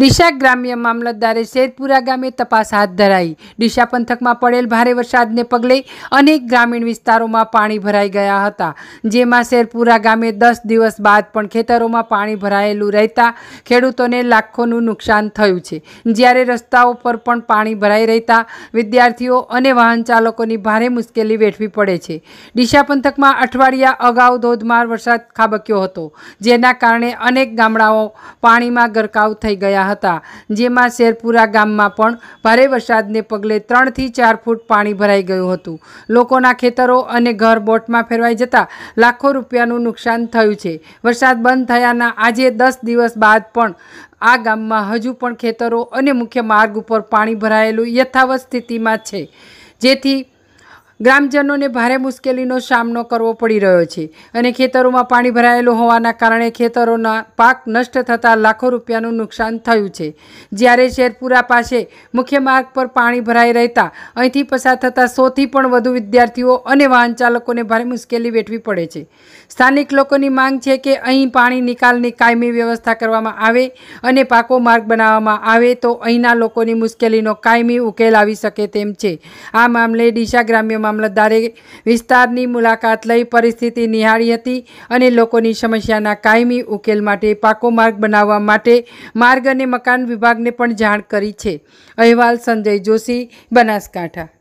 ડીસા ગ્રામ્ય મામલતદારે શેરપુરા ગામે તપાસ હાથ ધરાઈ ડીસા પંથકમાં પડેલ ભારે વરસાદને પગલે અનેક ગ્રામીણ વિસ્તારોમાં પાણી ભરાઈ ગયા હતા જેમાં શેરપુરા ગામે દસ દિવસ બાદ પણ ખેતરોમાં પાણી ભરાયેલું રહેતા ખેડૂતોને લાખોનું નુકસાન થયું છે જ્યારે રસ્તાઓ પર પણ પાણી ભરાઈ રહેતા વિદ્યાર્થીઓ અને વાહન ચાલકોની ભારે મુશ્કેલી વેઠવી પડે છે ડીસા પંથકમાં અઠવાડિયા અગાઉ ધોધમાર વરસાદ ખાબક્યો હતો જેના કારણે અનેક ગામડાઓ પાણીમાં ગરકાવ થઈ ગયા રહ્યા હતા જેમાં શેરપુરા ગામમાં પણ ભારે વરસાદને પગલે ત્રણથી ચાર ફૂટ પાણી ભરાઈ ગયું હતું લોકોના ખેતરો અને ઘર બોટમાં ફેરવાઈ જતાં લાખો રૂપિયાનું નુકસાન થયું છે વરસાદ બંધ થયાના આજે દસ દિવસ બાદ પણ આ ગામમાં હજુ પણ ખેતરો અને મુખ્ય માર્ગ ઉપર પાણી ભરાયેલું યથાવત સ્થિતિમાં છે જેથી ગ્રામજનોને ભારે મુશ્કેલીનો સામનો કરવો પડી રહ્યો છે અને ખેતરોમાં પાણી ભરાયેલું હોવાના કારણે ખેતરોના પાક નષ્ટ થતાં લાખો રૂપિયાનું નુકસાન થયું છે જ્યારે શેરપુરા પાસે મુખ્ય માર્ગ પર પાણી ભરાઈ રહેતા અહીંથી પસાર થતાં સોથી પણ વધુ વિદ્યાર્થીઓ અને વાહન ચાલકોને ભારે મુશ્કેલી વેઠવી પડે છે સ્થાનિક લોકોની માંગ છે કે અહીં પાણી નિકાલની કાયમી વ્યવસ્થા કરવામાં આવે અને પાકો માર્ગ બનાવવામાં આવે તો અહીંના લોકોની મુશ્કેલીનો કાયમી ઉકેલ આવી શકે તેમ છે આ મામલે ડીસા ગ્રામ્યમાં મામલતદારે વિસ્તારની મુલાકાત લઈ પરિસ્થિતિ નિહાળી હતી અને લોકોની સમસ્યાના કાયમી ઉકેલ માટે પાકો માર્ગ બનાવવા માટે માર્ગ અને મકાન વિભાગને પણ જાણ કરી છે અહેવાલ સંજય જોશી બનાસકાંઠા